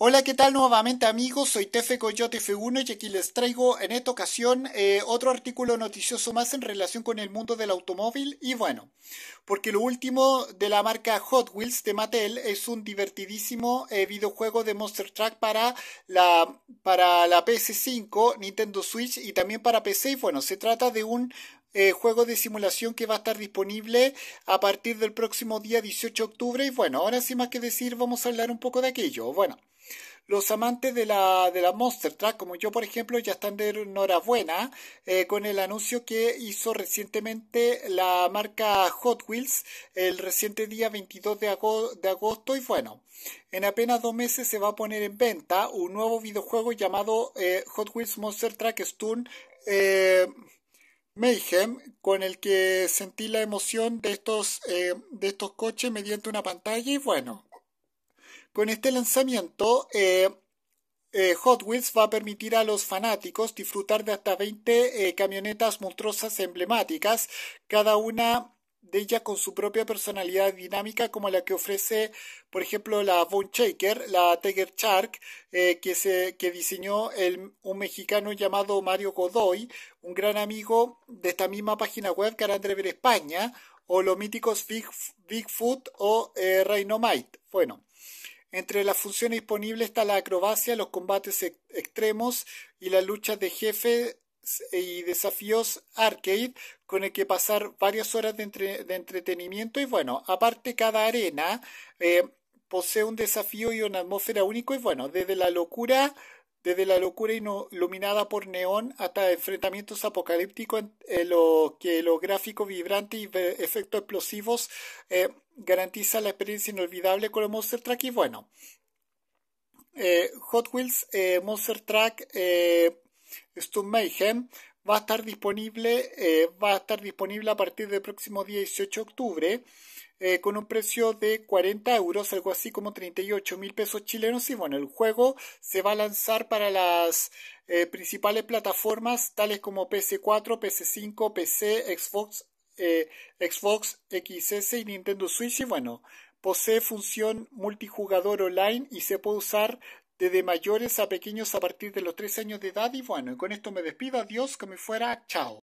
Hola, ¿qué tal nuevamente amigos? Soy Tefe Coyote F1 y aquí les traigo en esta ocasión eh, otro artículo noticioso más en relación con el mundo del automóvil y bueno, porque lo último de la marca Hot Wheels de Mattel es un divertidísimo eh, videojuego de Monster Truck para la, para la PS5, Nintendo Switch y también para PC y bueno, se trata de un eh, juego de simulación que va a estar disponible a partir del próximo día 18 de octubre. Y bueno, ahora sin más que decir, vamos a hablar un poco de aquello. Bueno, los amantes de la, de la Monster Truck, como yo por ejemplo, ya están de enhorabuena eh, con el anuncio que hizo recientemente la marca Hot Wheels el reciente día 22 de, agosto, de agosto y bueno, en apenas dos meses se va a poner en venta un nuevo videojuego llamado eh, Hot Wheels Monster Truck Stun Mayhem, con el que sentí la emoción de estos, eh, de estos coches mediante una pantalla. Y bueno, con este lanzamiento, eh, eh, Hot Wheels va a permitir a los fanáticos disfrutar de hasta 20 camionetas monstruosas emblemáticas, cada una de ella con su propia personalidad dinámica como la que ofrece, por ejemplo, la Bone Shaker, la Tiger Shark, eh, que, se, que diseñó un mexicano llamado Mario Godoy, un gran amigo de esta misma página web, que ver España, o los míticos Bigfoot o eh, Bueno, entre las funciones disponibles está la acrobacia, los combates extremos y las luchas de jefe eh, y desafíos arcade con el que pasar varias horas de, entretenimiento y bueno, aparte cada arena eh, posee un desafío y una atmósfera único y bueno, desde la locura desde la locura iluminada por neón hasta enfrentamientos apocalípticos eh, lo que los gráficos vibrantes y efectos explosivos eh, garantiza la experiencia inolvidable con el Monster Track y bueno Hot Wheels Monster Track Storm Mayhem va a estar disponible, eh, va a estar disponible a partir del próximo día 18 de octubre. Eh, con un precio de 40 euros, algo así como 38 mil pesos chilenos. Y bueno, el juego se va a lanzar para las eh, principales plataformas, tales como pc 4 pc 5 PC, Xbox, Xbox XS y Nintendo Switch. Y bueno, posee función multijugador online y se puede usar desde mayores a pequeños a partir de los 13 años de edad y bueno, y con esto me despido, adiós, que me fuera, chao.